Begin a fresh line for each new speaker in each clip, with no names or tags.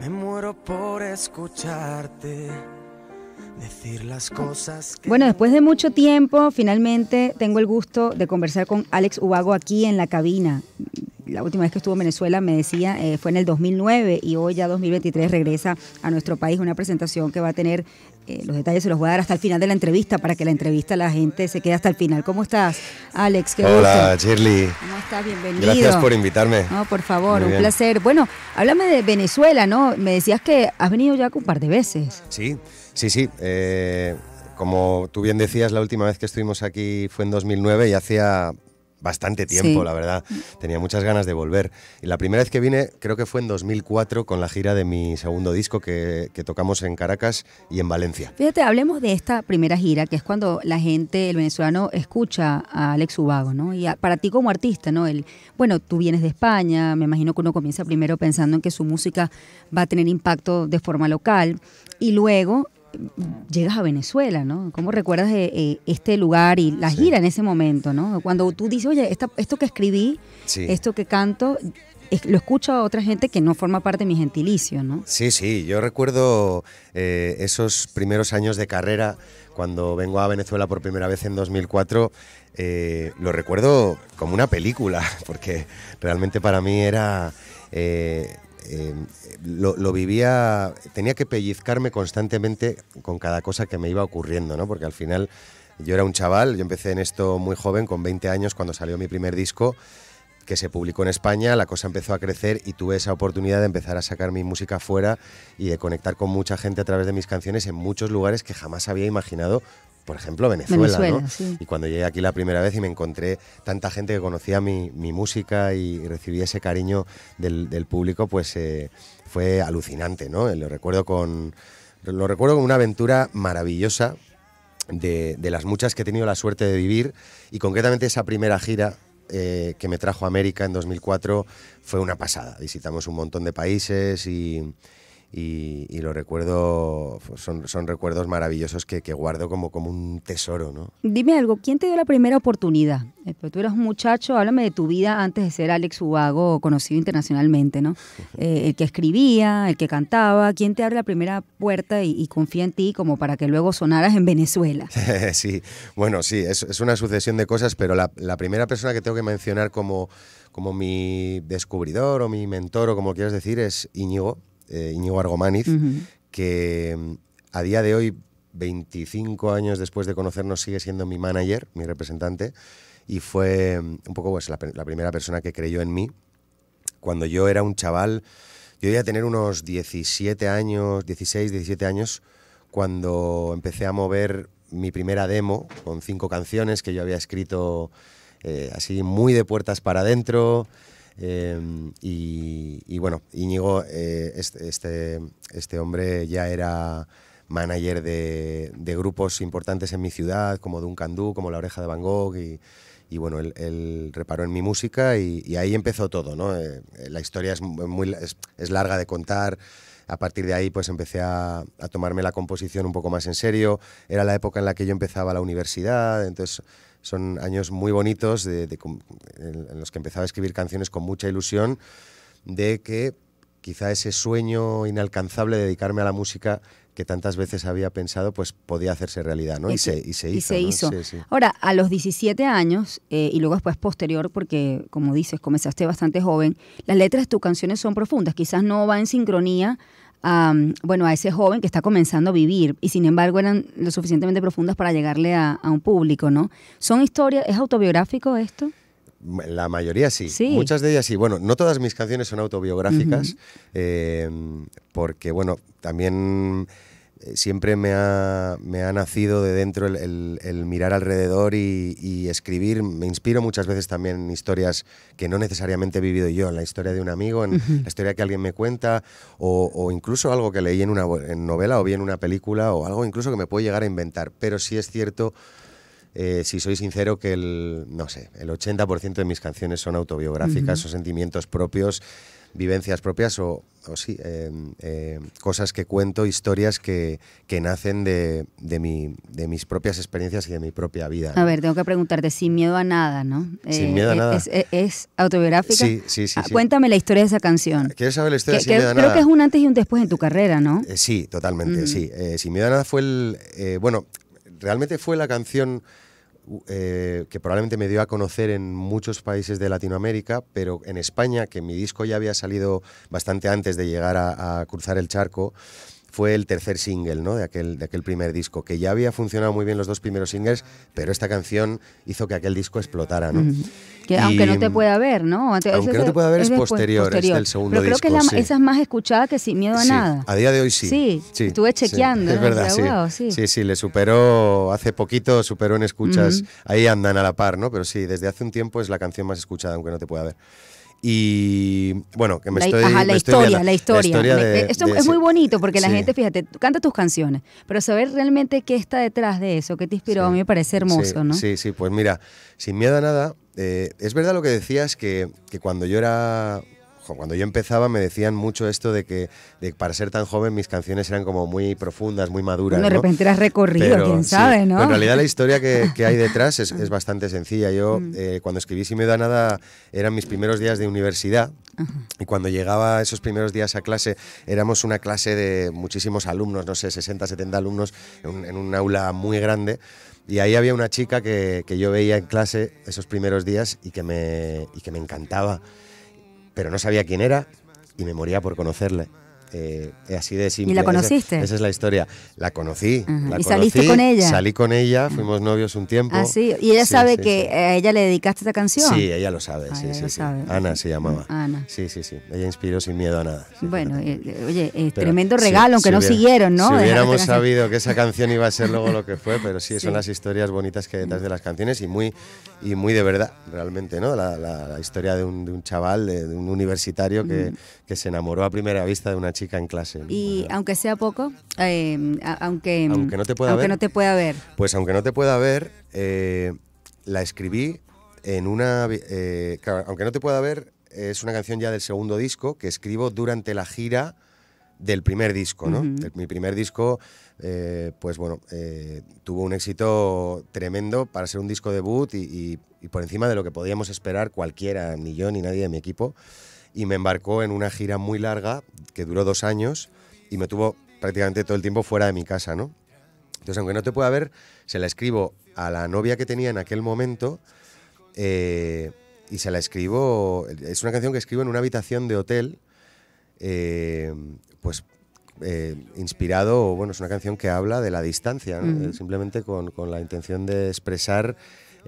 Me muero por escucharte. Decir las cosas
que bueno, después de mucho tiempo, finalmente tengo el gusto de conversar con Alex Ubago aquí en la cabina la última vez que estuvo en Venezuela, me decía, eh, fue en el 2009 y hoy ya 2023 regresa a nuestro país una presentación que va a tener, eh, los detalles se los voy a dar hasta el final de la entrevista para que la entrevista la gente se quede hasta el final. ¿Cómo estás, Alex? Hola,
Shirley. ¿Cómo
estás? Bienvenido. Gracias por invitarme. No, por favor, un placer. Bueno, háblame de Venezuela, ¿no? Me decías que has venido ya un par de veces. Sí,
sí, sí. Eh, como tú bien decías, la última vez que estuvimos aquí fue en 2009 y hacía bastante tiempo, la verdad. Tenía muchas ganas de volver. Y la primera vez que vine, creo que fue en 2004, con la gira de mi segundo disco que, tocamos en Caracas y en Valencia.
Fíjate, hablemos de esta primera gira, que es cuando la gente, el venezolano, escucha a Alex Ubago, ¿no? Y para ti como artista, ¿no? El, bueno, tú vienes de España, me imagino que uno comienza primero pensando en que su música va a tener impacto de forma local y luego llegas a Venezuela, ¿no? ¿Cómo recuerdas eh, eh este lugar y la gira en ese momento, ¿no? Cuando tú dices, oye, esto que escribí, esto que canto, lo escucho a otra gente que no forma parte de mi gentilicio, ¿no?
Sí, sí, yo recuerdo eh, esos primeros años de carrera, cuando vengo a Venezuela por primera vez en 2004, eh, lo recuerdo como una película, porque realmente para mí era... Em, lo, vivía, tenía que pellizcarme constantemente con cada cosa que me iba ocurriendo, ¿no? Porque al final yo era un chaval, yo empecé en esto muy joven, con 20 años, cuando salió mi primer disco, que se publicó en España, la cosa empezó a crecer y tuve esa oportunidad de empezar a sacar mi música fuera y de conectar con mucha gente a través de mis canciones en muchos lugares que jamás había imaginado por ejemplo, Venezuela. Y cuando llegué aquí la primera vez y me encontré tanta gente que conocía mi, mi música y recibí ese cariño del, del público, pues eh, fue alucinante, ¿no? Lo recuerdo con, lo recuerdo como una aventura maravillosa. De, las muchas que he tenido la suerte de vivir y concretamente esa primera gira eh, que me trajo a América en 2004 fue una pasada. Visitamos un montón de países y, y, lo recuerdo, pues, son, son recuerdos maravillosos que, que, guardo como, como un tesoro. ¿no?
Dime algo, ¿quién te dio la primera oportunidad? Eh, pues, tú eras un muchacho, háblame de tu vida antes de ser Alex Ubago, conocido internacionalmente, ¿no? Eh, el que escribía, el que cantaba, ¿quién te abre la primera puerta y, confía en ti como para que luego sonaras en Venezuela?
sí, bueno, sí, es, una sucesión de cosas, pero la, primera persona que tengo que mencionar como, como mi descubridor o mi mentor o como quieras decir es Íñigo, eh, Argomaniz, que mm, a día de hoy, 25 años después de conocernos, sigue siendo mi manager, mi representante, y fue mm, un poco pues, la, primera persona que creyó en mí. Cuando yo era un chaval, yo iba a tener unos 17 años, 16, 17 años, cuando empecé a mover mi primera demo con cinco canciones que yo había escrito eh, así muy de puertas para adentro. Em, y, y, bueno, Íñigo, eh, este, este hombre ya era manager de, grupos importantes en mi ciudad, como Dunkandú, como La Oreja de Van Gogh, y, bueno, él, reparó en mi música y, ahí empezó todo, ¿no? Eh, la historia es, muy, larga de contar, a partir de ahí pues empecé a, tomarme la composición un poco más en serio, era la época en la que yo empezaba la universidad, entonces son años muy bonitos en los que empezaba a escribir canciones con mucha ilusión de que quizá ese sueño inalcanzable de dedicarme a la música que tantas veces había pensado, pues podía hacerse realidad, ¿no? Y, se, y se hizo.
Ahora, a los 17 años, eh, y luego después posterior, porque como dices, comenzaste bastante joven, las letras de tus canciones son profundas, quizás no va en sincronía a, bueno, a ese joven que está comenzando a vivir y sin embargo eran lo suficientemente profundas para llegarle a, a un público, ¿no? ¿Son historias? ¿Es autobiográfico esto?
La mayoría sí. Muchas de ellas sí. Bueno, no todas mis canciones son autobiográficas, eh, porque, bueno, también eh, siempre me ha, nacido de dentro el, mirar alrededor y, escribir. Me inspiro muchas veces también en historias que no necesariamente he vivido yo, en la historia de un amigo, en la historia que alguien me cuenta, o, incluso algo que leí en una novela o bien en una película, o algo incluso que me puedo llegar a inventar. Pero sí es cierto eh, si soy sincero, que el, no sé, el 80% de mis canciones son autobiográficas, o sentimientos propios, vivencias propias o, sí, eh, eh, cosas que cuento, historias que, que nacen de, de, de, mis propias experiencias y de mi propia vida. A
ver, tengo que preguntarte, sin miedo a nada, ¿no? Sin miedo a nada. ¿Es, autobiográfica? Sí,
sí, ah, sí, Cuéntame
la historia de esa canción.
Quiero saber la historia de sin miedo a creo que es
un antes y un después en tu carrera, ¿no?
sí, totalmente, sí. sin miedo a nada fue el... bueno, realmente fue la canción eh, que probablemente me dio a conocer en muchos países de Latinoamérica, pero en España, que mi disco ya había salido bastante antes de llegar a cruzar el charco, fue el tercer single ¿no? de, aquel, de aquel primer disco, que ya había funcionado muy bien los dos primeros singles, pero esta canción hizo que aquel disco explotara. ¿no?
Que aunque no te mm, pueda ver, ¿no? Aunque no te pueda ver es, posterior, es del segundo pero creo que la, esa es más escuchada que Sin Miedo a Nada.
A día de hoy sí. Sí, estuve chequeando. Es verdad, sí. sí. Sí, le superó, hace poquito superó en escuchas, ahí andan a la par, ¿no? Pero sí, desde hace un tiempo es la canción más escuchada, aunque no te pueda ver. Y bueno, que me la, estoy. Ajá, la, historia, la, historia, Esto es muy bonito porque la gente,
fíjate, canta tus canciones, pero saber realmente qué está detrás de eso, qué te inspiró, a mí me parece hermoso, ¿no?
Sí, sí, pues mira, sin miedo a nada, eh, es verdad lo que decías que, que cuando yo era cuando yo empezaba me decían mucho esto de que para ser tan joven mis canciones eran como muy profundas, muy maduras. Bueno, de repente eras recorrido, quién sabe, ¿no? en realidad la historia que, hay detrás es, bastante sencilla. Yo mm. eh, cuando escribí Si me da nada eran mis primeros días de universidad y cuando llegaba esos primeros días a clase éramos una clase de muchísimos alumnos, no sé, 60, 70 alumnos en un, aula muy grande. Y ahí había una chica que, que, yo veía en clase esos primeros días y que me, y que me encantaba pero no sabía quién era y me moría por conocerle. Eh, así de simple. ¿Y la conociste? Esa, es la historia. La conocí. ¿Y saliste con ella? Salí con ella, fuimos novios un tiempo. Ah, ¿Y ella sabe que
a ella le dedicaste esta canción? Sí, ella lo sabe. Ah, sí,
Ana se llamaba. Sí, sí, sí. Ella inspiró sin miedo a nada.
Bueno, eh, eh, oye, tremendo regalo, aunque no siguieron, ¿no? Si hubiéramos sabido
que esa canción iba a ser luego lo que fue, pero sí, son las historias bonitas que hay detrás de las canciones y muy, y muy de verdad, realmente, ¿no? La, historia de un, chaval, de, un universitario que, que se enamoró a primera vista de una chica en clase.
Y aunque sea poco, em, aunque, em, aunque,
no te pueda ver, Pues aunque no te pueda ver, eh, la escribí en una... Eh, aunque no te pueda ver, es una canción ya del segundo disco que escribo durante la gira del primer disco, ¿no? Mi primer disco, eh, pues bueno, tuvo un éxito tremendo para ser un disco debut y, y, por encima de lo que podíamos esperar cualquiera, ni yo ni nadie de mi equipo y me embarcó en una gira muy larga que duró dos años y me tuvo prácticamente todo el tiempo fuera de mi casa, ¿no? Entonces, aunque no te pueda ver, se la escribo a la novia que tenía en aquel momento eh, y se la escribo. Es una canción que escribo en una habitación de hotel, eh, pues eh, inspirado, bueno, es una canción que habla de la distancia, simplemente con, con, la intención de expresar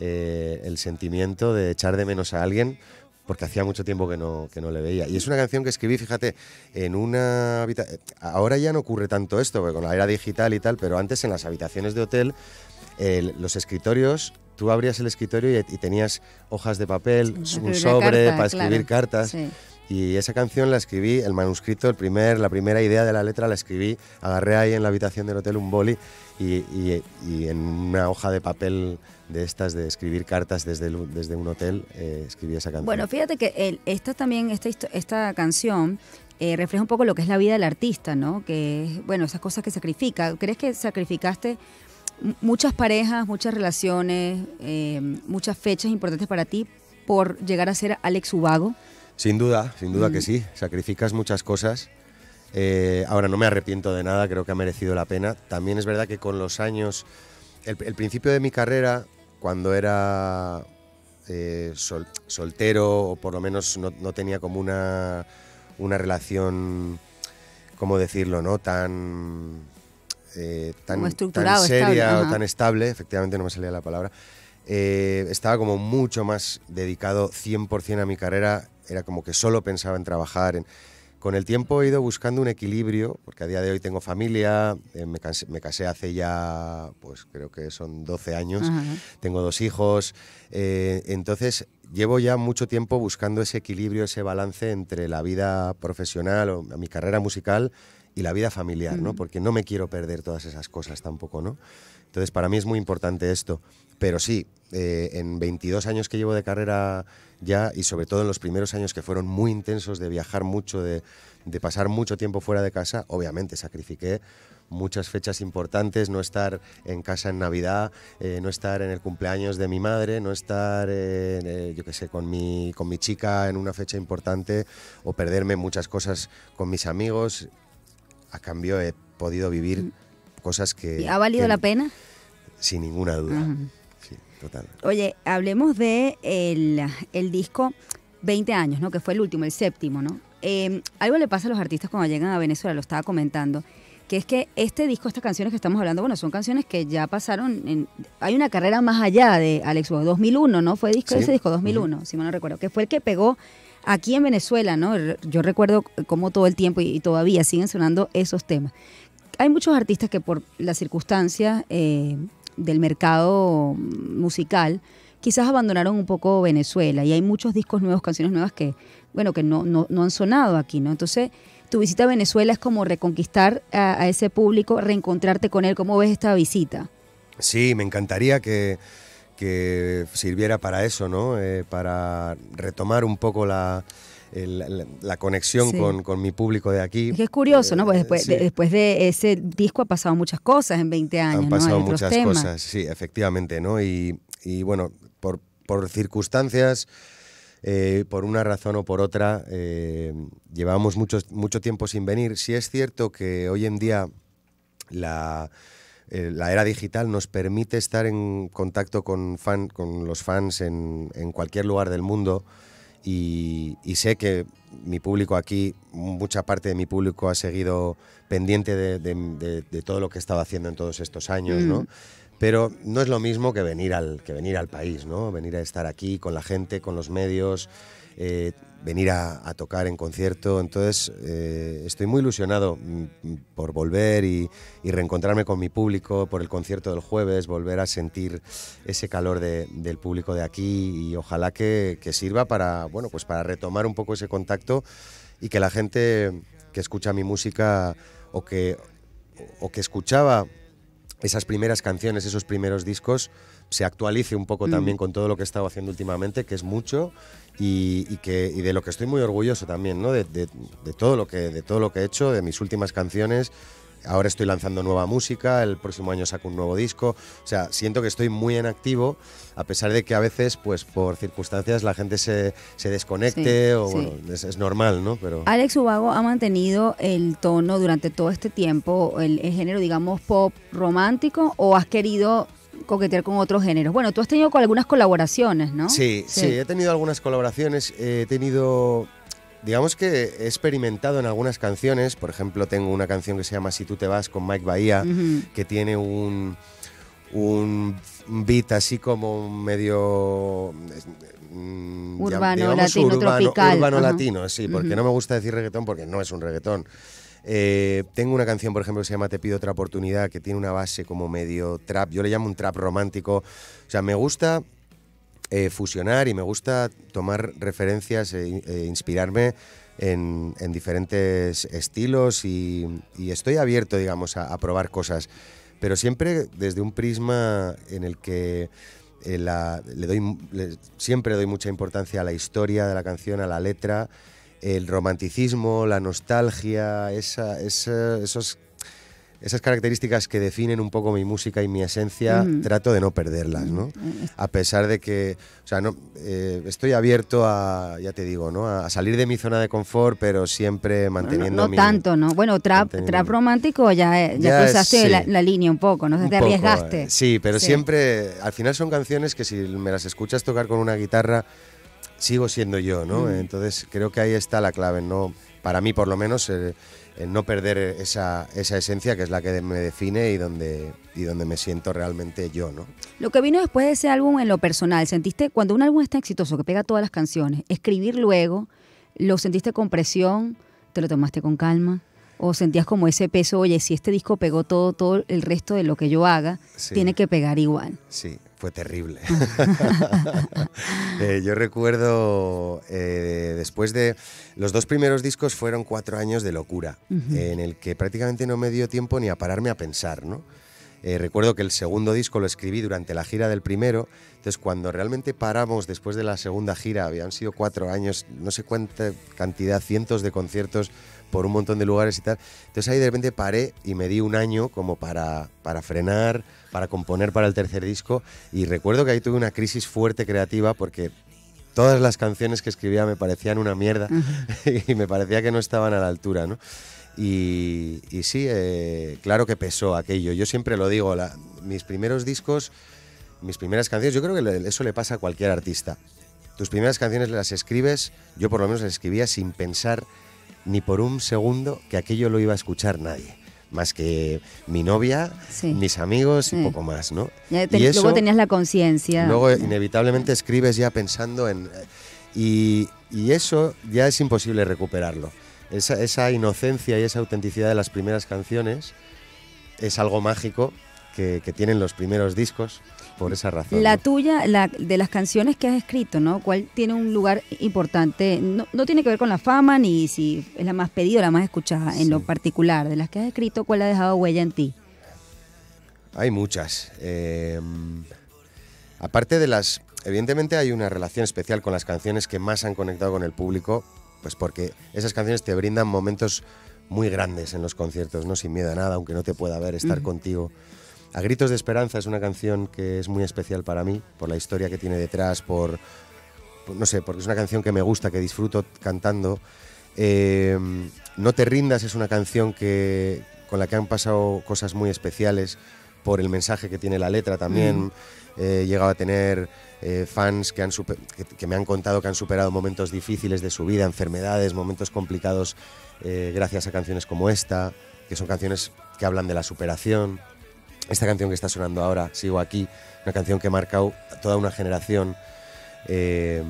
el sentimiento de echar de menos a alguien porque hacía mucho tiempo que no, que no le veía. Y es una canción que escribí, fíjate, en una habitación... Ahora ya no ocurre tanto esto, porque con la era digital y tal, pero antes en las habitaciones de hotel, los escritorios, tú abrías el escritorio y, tenías hojas de papel, un sobre para escribir cartas. Y esa canción la escribí, el manuscrito, el primer, la primera idea de la letra la escribí, agarré ahí en la habitación del hotel un boli y, en una hoja de papel de estas de escribir cartas desde, desde un hotel eh, escribí esa canción. Bueno,
fíjate que esta también, esta, canción eh, refleja un poco lo que es la vida del artista, ¿no? Que, bueno, esas cosas que sacrifica. ¿Crees que sacrificaste muchas parejas, muchas relaciones, eh, muchas fechas importantes para ti por llegar a ser Alex Ubago?
Sin duda, sin duda que mm. sí. Sacrificas muchas cosas. Eh, ahora no me arrepiento de nada, creo que ha merecido la pena. También es verdad que con los años, el, principio de mi carrera, cuando era eh, soltero o por lo menos no, tenía como una, una, relación, ¿cómo decirlo?, ¿no? Tan, eh, tan, seria o tan estable, efectivamente no me salía la palabra. estaba como mucho más dedicado 100% a mi carrera era como que solo pensaba en trabajar. Con el tiempo he ido buscando un equilibrio, porque a día de hoy tengo familia, eh, me, casé, me, casé, hace ya, pues creo que son 12 años, tengo dos hijos, eh, entonces llevo ya mucho tiempo buscando ese equilibrio, ese balance entre la vida profesional o mi carrera musical y la vida familiar, ¿no? Porque no me quiero perder todas esas cosas tampoco, ¿no? Entonces, para mí es muy importante esto. Pero sí, eh, en 22 años que llevo de carrera ya, y sobre todo en los primeros años que fueron muy intensos de viajar mucho, de, pasar mucho tiempo fuera de casa, obviamente sacrifiqué muchas fechas importantes, no estar en casa en Navidad, eh, no estar en el cumpleaños de mi madre, no estar, eh, yo qué sé, con mi, con mi chica en una fecha importante o perderme muchas cosas con mis amigos. A cambio he podido vivir cosas que... ¿Ha
valido la pena?
Sin ninguna duda.
Oye, hablemos de el, disco 20 años, ¿no? Que fue el último, el séptimo, ¿no? Em, algo le pasa a los artistas cuando llegan a Venezuela, lo estaba comentando, que es que este disco, estas canciones que estamos hablando, bueno, son canciones que ya pasaron, en, hay una carrera más allá de Alex Bob, 2001, ¿no? Fue disco, ese disco 2001, si mal no recuerdo, que fue el que pegó aquí en Venezuela, ¿no? Yo recuerdo cómo todo el tiempo y, todavía siguen sonando esos temas. Hay muchos artistas que por las circunstancias... Eh, del mercado musical, quizás abandonaron un poco Venezuela y hay muchos discos nuevos, canciones nuevas que, bueno, que no, no, han sonado aquí, ¿no? Entonces, tu visita a Venezuela es como reconquistar a, ese público, reencontrarte con él. ¿Cómo ves esta visita?
Sí, me encantaría que, que sirviera para eso, ¿no? Eh, para retomar un poco la, la, conexión con, mi público de aquí.
Es, curioso, ¿no? Pues eh, después, de, después de ese disco ha pasado muchas cosas en 20 años. Han pasado muchas cosas,
sí, efectivamente, ¿no? Y, bueno, por, circunstancias... Eh, por una razón o por otra, eh, llevábamos mucho, mucho tiempo sin venir. ...si es cierto que hoy en día eh, la, era digital nos permite estar en contacto con, fan, con los fans en, en cualquier lugar del mundo y, sé que mi público aquí, mucha parte de mi público ha seguido pendiente de, todo lo que he estado haciendo en todos estos años, ¿no? Mm pero no es lo mismo que venir al, que venir al país, ¿no? Venir a estar aquí con la gente, con los medios, eh, venir a, tocar en concierto. Entonces, eh, estoy muy ilusionado mm, mm, por volver y, reencontrarme con mi público, por el concierto del jueves, volver a sentir ese calor del público de aquí y ojalá que, sirva para, bueno, pues para retomar un poco ese contacto y que la gente que escucha mi música o que, o que escuchaba esas primeras canciones, esos primeros discos, se actualice un poco mm. también con todo lo que he estado haciendo últimamente, que es mucho, y, que, de lo que estoy muy orgulloso también, ¿no? De, de, de, todo lo que, de todo lo que he hecho, de mis últimas canciones ahora estoy lanzando nueva música, el próximo año saco un nuevo disco, o sea, siento que estoy muy en activo, a pesar de que a veces, pues por circunstancias, la gente se, desconecte o bueno, es, normal, ¿no? Pero...
Alex Ubago ha mantenido el tono durante todo este tiempo, el, género, digamos, pop romántico, o has querido coquetear con otros géneros. Bueno, tú has tenido algunas colaboraciones, ¿no? sí, sí he
tenido algunas colaboraciones, he tenido digamos que he experimentado en algunas canciones, por ejemplo, tengo una canción que se llama Si tú te vas con Mike Bahía, que tiene un, un beat así como medio mm, urbano, latino, tropical. Urbano latino, sí, porque no me gusta decir reggaetón porque no es un reggaetón. Eh, tengo una canción, por ejemplo, que se llama Te pido otra oportunidad, que tiene una base como medio trap. Yo le llamo un trap romántico. O sea, me gusta eh, fusionar y me gusta tomar referencias e, e inspirarme en, diferentes estilos y, estoy abierto, digamos, a, probar cosas, pero siempre desde un prisma en el que eh, le doy, siempre doy mucha importancia a la historia de la canción, a la letra, el romanticismo, la nostalgia, esos esas características que definen un poco mi música y mi esencia, trato de no perderlas, ¿no? A pesar de que, o sea, no, eh, estoy abierto a, ya te digo, ¿no? A salir de mi zona de confort, pero siempre manteniendo no, tanto,
¿no? Bueno, trap, trap romántico ya, eh, ya, la, línea un poco, ¿no? te arriesgaste. Eh, sí, pero siempre,
al final son canciones que si me las escuchas tocar con una guitarra, sigo siendo yo, ¿no? Entonces creo que ahí está la clave, ¿no? Para mí, por lo menos en eh, no perder esa, esencia que es la que me define y donde, y donde me siento realmente yo, ¿no?
Lo que vino después de ese álbum en lo personal, ¿sentiste cuando un álbum está exitoso que pega todas las canciones, escribir luego, lo sentiste con presión, te lo tomaste con calma? ¿O sentías como ese peso, oye, si este disco pegó todo, todo el resto de lo que yo haga, tiene que pegar igual?
Sí, fue terrible. Eh, yo recuerdo, eh, después de... Los dos primeros discos fueron cuatro años de locura, en el que prácticamente no me dio tiempo ni a pararme a pensar, ¿no? Eh, recuerdo que el segundo disco lo escribí durante la gira del primero, entonces cuando realmente paramos después de la segunda gira, habían sido cuatro años, no sé cuánta cantidad, cientos de conciertos por un montón de lugares y tal, entonces ahí de repente paré y me di un año como para frenar, para componer para el tercer disco y recuerdo que ahí tuve una crisis fuerte creativa porque todas las canciones que escribía me parecían una mierda y me parecía que no estaban a la altura, Y, sí, eh, claro que pesó aquello. Yo siempre lo digo, mis primeros discos, mis primeras canciones, yo creo que eso le pasa a cualquier artista. Tus primeras canciones las escribes, yo por lo menos las escribía sin pensar ni por un segundo que aquello lo iba a escuchar nadie más que mi novia, mis amigos y mm. poco más, ¿no?
luego tenías la conciencia. Luego
mm. inevitablemente escribes ya pensando en... Eh, y, eso ya es imposible recuperarlo. Esa, esa inocencia y esa autenticidad de las primeras canciones es algo mágico que, tienen los primeros discos por esa razón. La
tuya, la, de las canciones que has escrito, ¿no? ¿Cuál tiene un lugar importante? No, tiene que ver con la fama ni si es la más pedida o la más escuchada. En lo particular, de las que has escrito, ¿cuál ha dejado huella en ti?
Hay muchas. Eh, aparte de las... Evidentemente hay una relación especial con las canciones que más han conectado con el público, pues porque esas canciones te brindan momentos muy grandes en los conciertos, ¿no? Sin miedo a nada, aunque no te pueda ver, estar contigo. A Gritos de Esperanza es una canción que es muy especial para mí, por la historia que tiene detrás, por, no sé, porque es una canción que me gusta, que disfruto cantando. Eh, no te rindas es una canción que, con la que han pasado cosas muy especiales, por el mensaje que tiene la letra también. Mm. Eh, he llegado a tener eh, fans que, me han contado que han superado momentos difíciles de su vida, enfermedades, momentos complicados, gracias a canciones como esta, que son canciones que hablan de la superación. Esta canción que está sonando ahora, Sigo aquí, una canción que ha marcado toda una generación eh,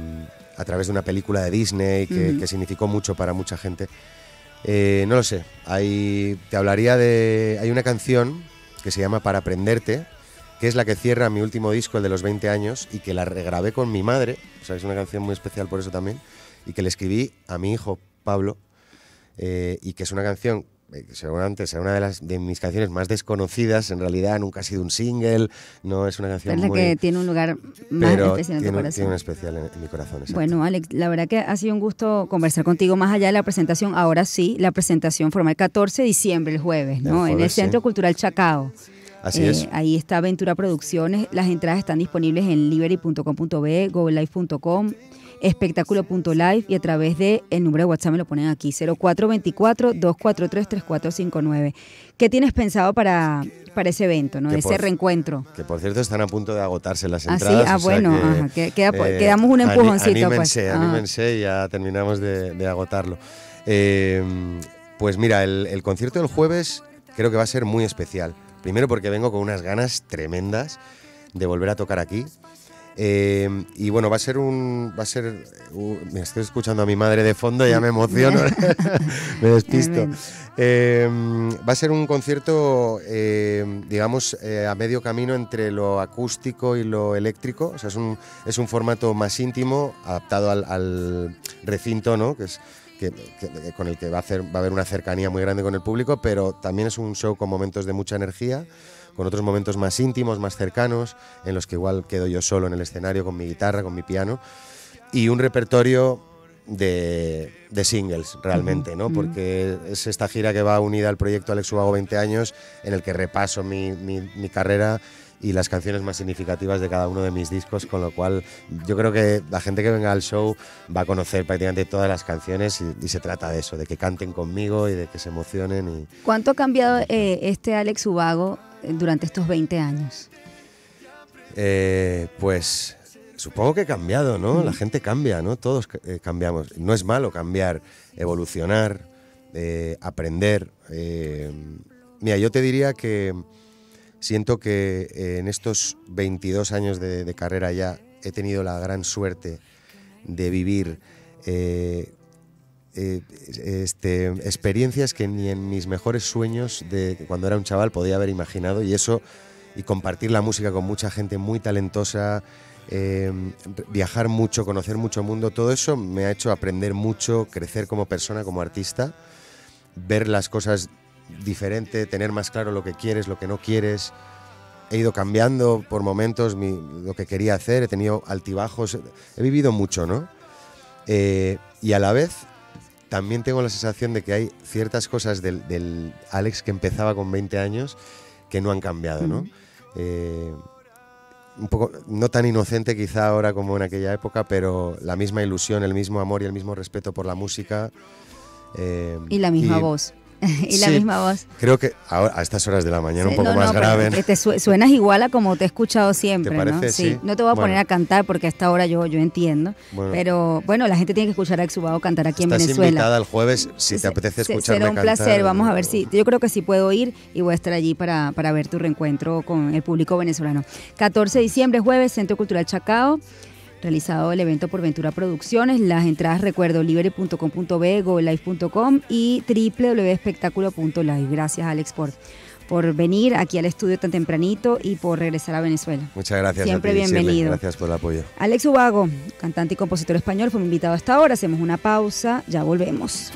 a través de una película de Disney que, que significó mucho para mucha gente. Eh, no lo sé, hay, te hablaría de... Hay una canción que se llama Para Aprenderte, que es la que cierra mi último disco, el de los 20 años, y que la regrabé con mi madre, es una canción muy especial por eso también, y que le escribí a mi hijo Pablo, eh, y que es una canción eh, seguramente sea una de las de mis canciones más desconocidas. En realidad nunca ha sido un single, no es una canción Es la que
tiene un lugar más especial en un
especial en, mi corazón. Bueno,
Alex, la verdad que ha sido un gusto conversar contigo más allá de la presentación. Ahora sí, la presentación forma el 14 de diciembre, el jueves, ¿no? en el Centro Cultural Chacao. Así es. Eh, ahí está Aventura Producciones. Las entradas están disponibles en liberty.com.be, gobelife.com espectáculo.live y a través de el número de WhatsApp me lo ponen aquí, 0424-243-3459. ¿Qué tienes pensado para, para ese evento, ¿no? ese reencuentro?
Que por cierto están a punto de agotarse las ah, entradas. Ah, sí? ah bueno, eh, quedamos un empujoncito. Pues. Anímense, ah. anímense y ya terminamos de, agotarlo. Eh, pues mira, el concierto del jueves creo que va a ser muy especial. Primero porque vengo con unas ganas tremendas de volver a tocar aquí. Em, y bueno, va a ser un. Va a ser. me estoy escuchando a mi madre de fondo, ya me emociono, me despisto. Em, va a ser un concierto, em, digamos, eh, a medio camino entre lo acústico y lo eléctrico. O sea, es un, es un formato más íntimo, adaptado al, recinto, ¿no? Que es, con el que va a, hacer, va a haber una cercanía muy grande con el público, pero también es un show con momentos de mucha energía con otros momentos más íntimos, más cercanos, en los que igual quedo yo solo en el escenario con mi guitarra, con mi piano, y un repertorio de, singles realmente, ¿no? Porque es esta gira que va unida al proyecto Alex Ubago 20 años, en el que repaso mi, carrera y las canciones más significativas de cada uno de mis discos, con lo cual yo creo que la gente que venga al show va a conocer prácticamente todas las canciones y, se trata de eso, de que canten conmigo y de que se emocionen. Y...
¿Cuánto ha cambiado eh, este Alex Ubago eh, durante estos 20 años?
Eh, pues supongo que he cambiado, ¿no? La gente cambia, ¿no? Todos eh, cambiamos. No es malo cambiar, evolucionar, aprender. mira, yo te diría que siento que en estos 22 años de carrera ya he tenido la gran suerte de vivir eh, este, experiencias que ni en mis mejores sueños de cuando era un chaval podía haber imaginado y eso y compartir la música con mucha gente muy talentosa, em, viajar mucho, conocer mucho mundo, todo eso me ha hecho aprender mucho, crecer como persona, como artista, ver las cosas diferente, tener más claro lo que quieres, lo que no quieres. He ido cambiando por momentos lo que quería hacer, he tenido altibajos, he vivido mucho, ¿no? Eh, y a la vez también tengo la sensación de que hay ciertas cosas del, del Alex que empezaba con 20 años que no han cambiado, ¿no? Eh, un poco, no tan inocente quizá ahora como en aquella época, pero la misma ilusión, el mismo amor y el mismo respeto por la música. Eh, y la misma voz.
y la misma voz.
Creo que a estas horas de la mañana un poco más grave. Te
suenas igual a como te he escuchado siempre, ¿no? te voy a poner a cantar porque hasta ahora yo, yo entiendo. Pero bueno, la gente tiene que escuchar a Exubao cantar aquí en Venezuela. invitada
el jueves si te apetece escucharme Será un placer, vamos
a ver si. Yo creo que sí puedo ir y voy a estar allí para, para ver tu reencuentro con el público venezolano. 14 de diciembre, jueves, Centro Cultural Chacao realizado el evento por Ventura Producciones. Las entradas, recuerdo, libre.com.be, live.com y www.espectáculo.live. Gracias, Alex, por, por venir aquí al estudio tan tempranito y por regresar a Venezuela.
Muchas gracias. Siempre bienvenido. Gracias por el apoyo.
Alex Ubago, cantante y compositor español, fue mi invitado hasta ahora. Hacemos una pausa, ya volvemos.